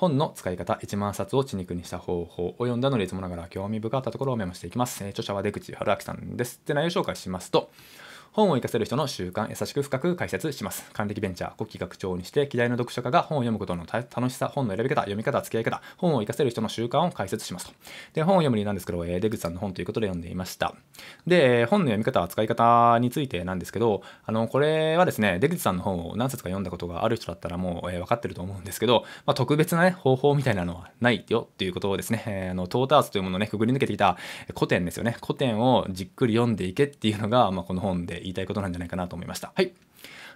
本の使い方1万冊を血肉にした方法を読んだのでいつもながら興味深かったところをメモしていきます、えー、著者は出口春明さんですで内容紹介しますと本を活かせる人の習慣、優しく深く解説します。還暦ベンチャー、古希学長にして、嫌いの読書家が本を読むことの楽しさ、本の選び方、読み方、付き合い方、本を活かせる人の習慣を解説しますと。で、本を読む理由なんですけど、えー、出口さんの本ということで読んでいました。で、本の読み方、扱い方についてなんですけど、あの、これはですね、出口さんの本を何冊か読んだことがある人だったらもう、えー、分かってると思うんですけど、まあ、特別な、ね、方法みたいなのはないよっていうことをですね、えー、あの、トータースというものをね、くぐり抜けてきた古典ですよね。古典をじっくり読んでいけっていうのが、まあ、この本で言いたいことなんじゃないかなと思いました。はい。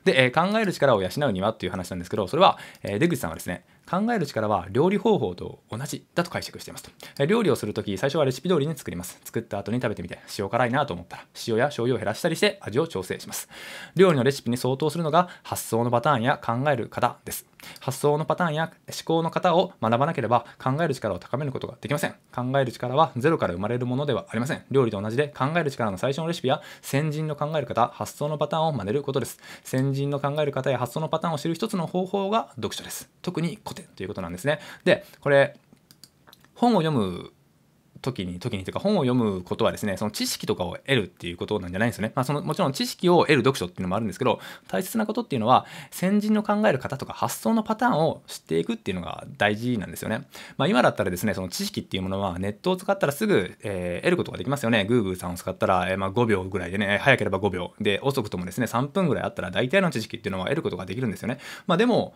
で、え考える力を養うにはっていう話なんですけど、それは、え出口さんはですね、考える力は料理方法と同じだと解釈していますと。料理をするとき、最初はレシピ通りに作ります。作った後に食べてみて、塩辛いなと思ったら、塩や醤油を減らしたりして味を調整します。料理のレシピに相当するのが発想のパターンや考える方です。発想のパターンや思考の型を学ばなければ考える力を高めることができません。考える力はゼロから生まれるものではありません。料理と同じで考える力の最初のレシピや先人の考える方、発想のパターンを真似ることです。先人の考える方や発想のパターンを知る一つの方法が読書です。特に点ということなんですね。で、これ、本を読む時に時にというか本を読むことはですねその知識とかを得るっていうことなんじゃないんですよね、まあ、そのもちろん知識を得る読書っていうのもあるんですけど大切なことっていうのは先人の考える方とか発想のパターンを知っていくっていうのが大事なんですよね、まあ、今だったらですねその知識っていうものはネットを使ったらすぐ、えー、得ることができますよね Google さんを使ったら、えー、まあ、5秒ぐらいでね早ければ5秒で遅くともですね3分ぐらいあったら大体の知識っていうのは得ることができるんですよね、まあ、でも、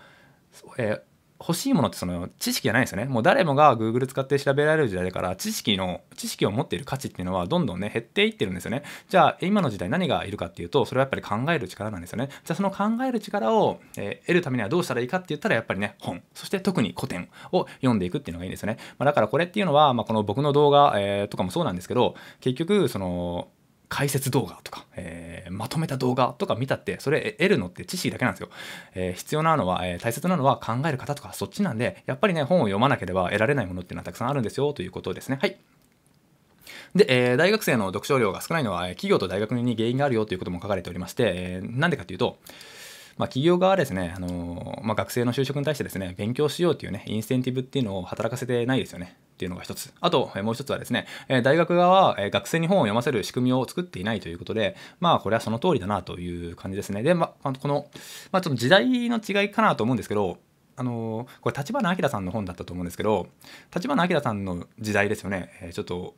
えー欲しいものってその知識じゃないですよね。もう誰もが Google 使って調べられる時代だから、知識の、知識を持っている価値っていうのはどんどんね、減っていってるんですよね。じゃあ、今の時代何がいるかっていうと、それはやっぱり考える力なんですよね。じゃあ、その考える力を、えー、得るためにはどうしたらいいかって言ったら、やっぱりね、本、そして特に古典を読んでいくっていうのがいいんですよね。まあ、だからこれっていうのは、まあ、この僕の動画、えー、とかもそうなんですけど、結局、その、解説動画とか、えー、まとめた動画とか見たって、それ得るのって知識だけなんですよ。えー、必要なのは、えー、大切なのは考える方とかそっちなんで、やっぱりね、本を読まなければ得られないものっていうのはたくさんあるんですよということですね。はい。で、えー、大学生の読書量が少ないのは、企業と大学に原因があるよということも書かれておりまして、えー、なんでかというと、まあ、企業側はですね、あのまあ、学生の就職に対してですね、勉強しようというね、インセンティブっていうのを働かせてないですよね。っていうのが一つ。あと、もう一つはですね、大学側は学生に本を読ませる仕組みを作っていないということで、まあ、これはその通りだなという感じですね。で、まあ、この、まあ、ちょっと時代の違いかなと思うんですけど、あのこれ、立花明さんの本だったと思うんですけど、立花明さんの時代ですよね、えちょっと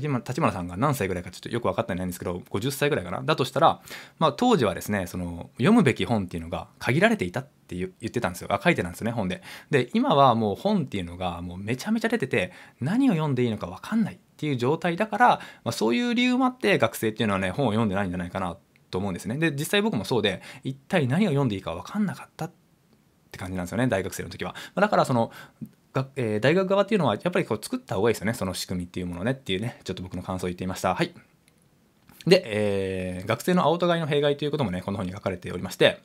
立花さんが何歳ぐらいかちょっとよく分かってないんですけど50歳ぐらいかなだとしたら、まあ、当時はですねその読むべき本っていうのが限られていたって言ってたんですよあ書いてたんですね本で。で今はもう本っていうのがもうめちゃめちゃ出てて何を読んでいいのか分かんないっていう状態だから、まあ、そういう理由もあって学生っていうのはね本を読んでないんじゃないかなと思うんですね。で実際僕もそうで一体何を読んでいいか分かんなかったって感じなんですよね大学生の時は。だからそのが、えー、大学側っていうのはやっぱりこう作った方がいいですよねその仕組みっていうものねっていうねちょっと僕の感想を言っていましたはいで、えー、学生の青互いの弊害ということもね、この本に書かれておりまして、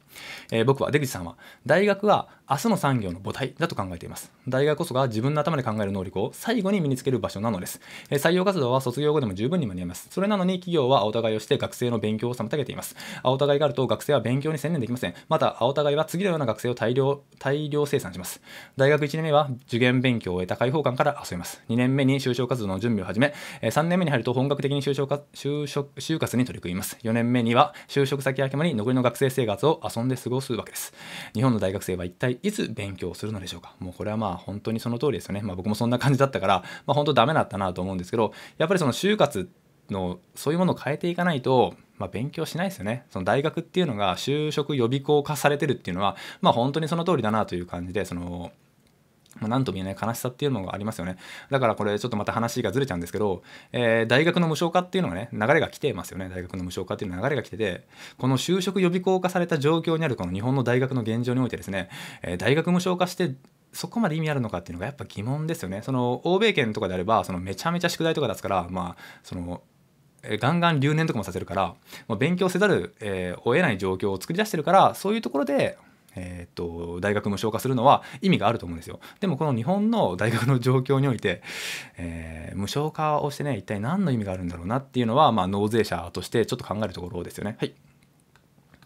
えー、僕は出口さんは、大学は明日の産業の母体だと考えています。大学こそが自分の頭で考える能力を最後に身につける場所なのです。えー、採用活動は卒業後でも十分に間に合います。それなのに企業は青互いをして学生の勉強を妨げています。青互いがあると学生は勉強に専念できません。また、青互いは次のような学生を大量、大量生産します。大学1年目は受験勉強を終えた解放感から遊びます。2年目に就職活動の準備を始め、3年目に入ると本格的に就職、就職、就活に取り組みます。4年目には就職先明けまに残りの学生生活を遊んで過ごすわけです。日本の大学生は一体いつ勉強するのでしょうかもうこれはまあ本当にその通りですよね。まあ僕もそんな感じだったから、まあ本当ダメだったなと思うんですけど、やっぱりその就活のそういうものを変えていかないと、まあ、勉強しないですよね。その大学っていうのが就職予備校化されてるっていうのは、まあ本当にその通りだなという感じで、その、まあ、なんとも言えない悲しさっていうのがありますよね。だからこれちょっとまた話がずれちゃうんですけど、えー、大学の無償化っていうのがね、流れが来てますよね。大学の無償化っていう流れが来てて、この就職予備校化された状況にあるこの日本の大学の現状においてですね、えー、大学無償化してそこまで意味あるのかっていうのがやっぱ疑問ですよね。その欧米圏とかであればそのめちゃめちゃ宿題とか出すからまあそのガンガン留年とかもさせるからもう勉強せざる、えー、を得ない状況を作り出してるからそういうところでえーと、大学無償化するのは意味があると思うんですよでもこの日本の大学の状況において、えー、無償化をしてね一体何の意味があるんだろうなっていうのは、まあ、納税者としてちょっと考えるところですよね。はい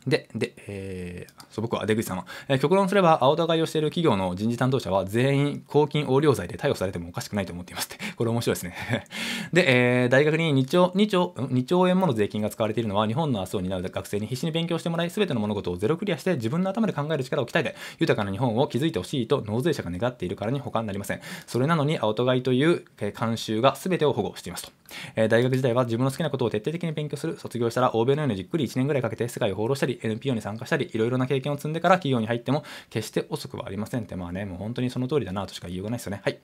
で、で、えー、そう僕は出口さんは、えー、極論すれば、青田買いをしている企業の人事担当者は全員公金横領罪で逮捕されてもおかしくないと思っていますって。これ面白いですね で、えー、大学に2兆 ,2 兆 ,2 兆円もの税金が使われているのは、日本の明日を担う学生に必死に勉強してもらい、すべての物事をゼロクリアして自分の頭で考える力を鍛えて、豊かな日本を築いてほしいと納税者が願っているからに他になりません。それなのに、青田買いという慣習がすべてを保護していますと。えー、大学時代は自分の好きなことを徹底的に勉強する、卒業したら欧米のようにじっくり1年ぐらいかけて世界を放浪したり、り NPO に参加したりいろいろな経験を積んでから企業に入っても決して遅くはありませんってまあねもう本当にその通りだなとしか言いようがないですよねはい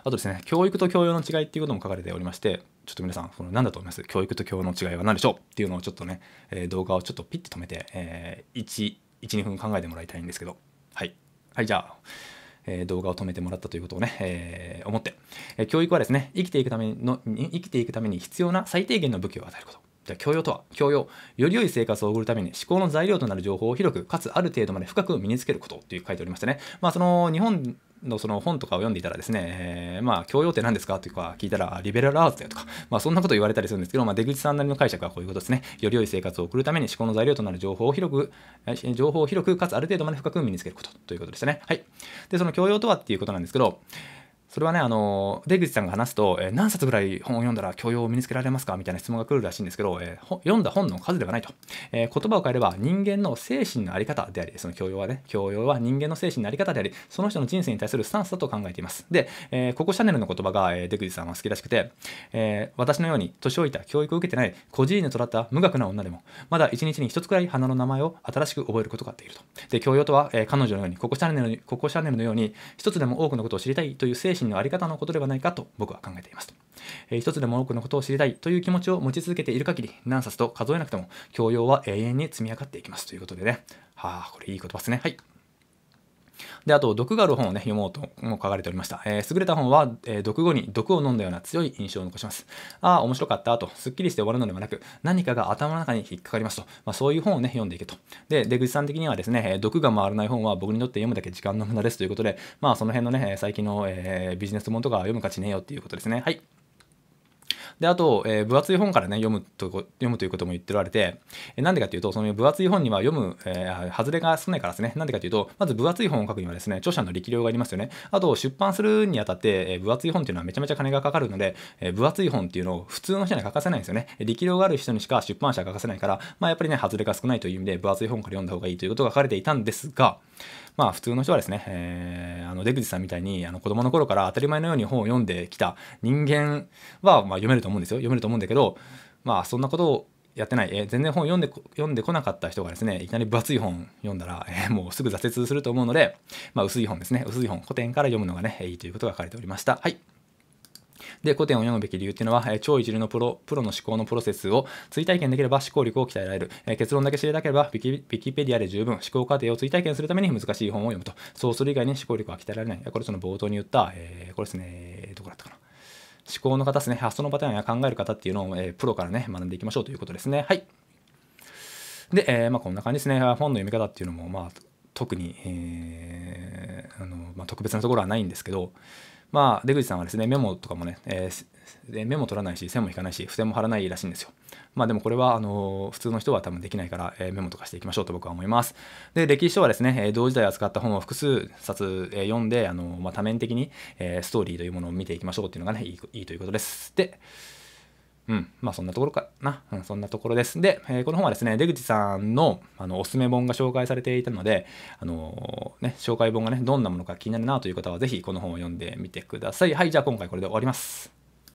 あとですね教育と教養の違いっていうことも書かれておりましてちょっと皆さんこの何だと思います教育と教養の違いは何でしょうっていうのをちょっとね、え動画をちょっとピッて止めて、えー、12分考えてもらいたいんですけどはいはいじゃあえ動画を止めてもらったということをね、えー、思って、え教育はですね生きていくための生きていくために必要な最低限の武器を与えることじゃあ教養とは教養より良い生活を送るために思考の材料となる情報を広くかつある程度まで深く身につけることという書いておりましたねまあその日本のその本とかを読んでいたらですね、えー、まあ、教養って何ですかというか聞いたら、リベラルアーツだよとか、まあ、そんなこと言われたりするんですけど、まあ、出口さんなりの解釈はこういうことですね。より良い生活を送るために思考の材料となる情報を広く、情報を広く、かつある程度まで深く身につけることということでしたね。はい。で、その教養とはっていうことなんですけど、それはね、あの、出口さんが話すと、えー、何冊ぐらい本を読んだら教養を身につけられますかみたいな質問が来るらしいんですけど、えー、読んだ本の数ではないと、えー、言葉を変えれば人間の精神のあり方であり、その教養はね、教養は人間の精神の在り方であり、その人の人生に対するスタンスだと考えています。で、えー、ここシャネルの言葉が、えー、出口さんは好きらしくて、えー、私のように年老いた教育を受けてない孤児院と育った無学な女でも、まだ一日に一つくらい花の名前を新しく覚えることができると。で、教養とは、えー、彼女のように、ここシャネルここシャネルのように、一つでも多くのことを知りたいという精神身の在り方のことではないかと僕は考えていますえー、一つでも多くのことを知りたいという気持ちを持ち続けている限り何冊と数えなくても教養は永遠に積み上がっていきますということでねはあこれいい言葉ですねはいで、あと、毒がある本をね、読もうとも書かれておりました。えー、優れた本は、えー、毒後に毒を飲んだような強い印象を残します。ああ、面白かったと、すっきりして終わるのではなく、何かが頭の中に引っかかりますと、まあ、そういう本をね、読んでいけと。で、出口さん的にはですね、毒が回らない本は僕にとって読むだけ時間の無駄ですということで、まあ、その辺のね、最近の、えー、ビジネス本とか読む価値ねえよっていうことですね。はい。で、あと、えー、分厚い本からね、読むと読むということも言っておられて、えー、なんでかというと、その分厚い本には読む、えー、外れが少ないからですね。なんでかというと、まず分厚い本を書くにはですね、著者の力量がありますよね。あと、出版するにあたって、えー、分厚い本っていうのはめちゃめちゃ金がかかるので、えー、分厚い本っていうのを普通の人には書かせないんですよね。力量がある人にしか出版社は書かせないから、まあ、やっぱりね、外れが少ないという意味で、分厚い本から読んだ方がいいということが書かれていたんですが、まあ普通の人はですね、えー、あの出口さんみたいにあの子供の頃から当たり前のように本を読んできた人間は、まあ、読めるとと思うんですよ読めると思うんだけどまあそんなことをやってない、えー、全然本読んで読んでこなかった人がですねいきなり分厚い本読んだら、えー、もうすぐ挫折すると思うので、まあ、薄い本ですね薄い本古典から読むのがねいいということが書かれておりましたはいで古典を読むべき理由っていうのは、えー、超一流のプロプロの思考のプロセスを追体験できれば思考力を鍛えられる、えー、結論だけ知りたければウィキウィキペディアで十分思考過程を追体験するために難しい本を読むとそうする以外に思考力は鍛えられないこれその冒頭に言った、えー、これですねどこだったかな思考の方ですね、発想のパターンや考える方っていうのを、えプロからね、学んでいきましょうということですね。はい。で、えまあ、こんな感じですね。本の読み方っていうのも、まあ、特に、えー、あのまあ、特別なところはないんですけど、まあ、出口さんはですね、メモとかもね、えー、で目も取らないし線も引かないし付箋も貼らないらしいんですよまあでもこれはあの普通の人は多分できないから、えメモとかしていきましょうと僕は思いますで歴史書はですね、え同時代を扱った本を複数冊、え読んであの、まあ、多面的に、えストーリーというものを見ていきましょうっていうのがねいいということですでうん、まあそんなところかな。うん、そんなところです。で、えー、この本はですね、出口さんのあのおすすめ本が紹介されていたので、あのー、ね、紹介本がね、どんなものか気になるなという方は、ぜひこの本を読んでみてください。はい、じゃあ今回これで終わります。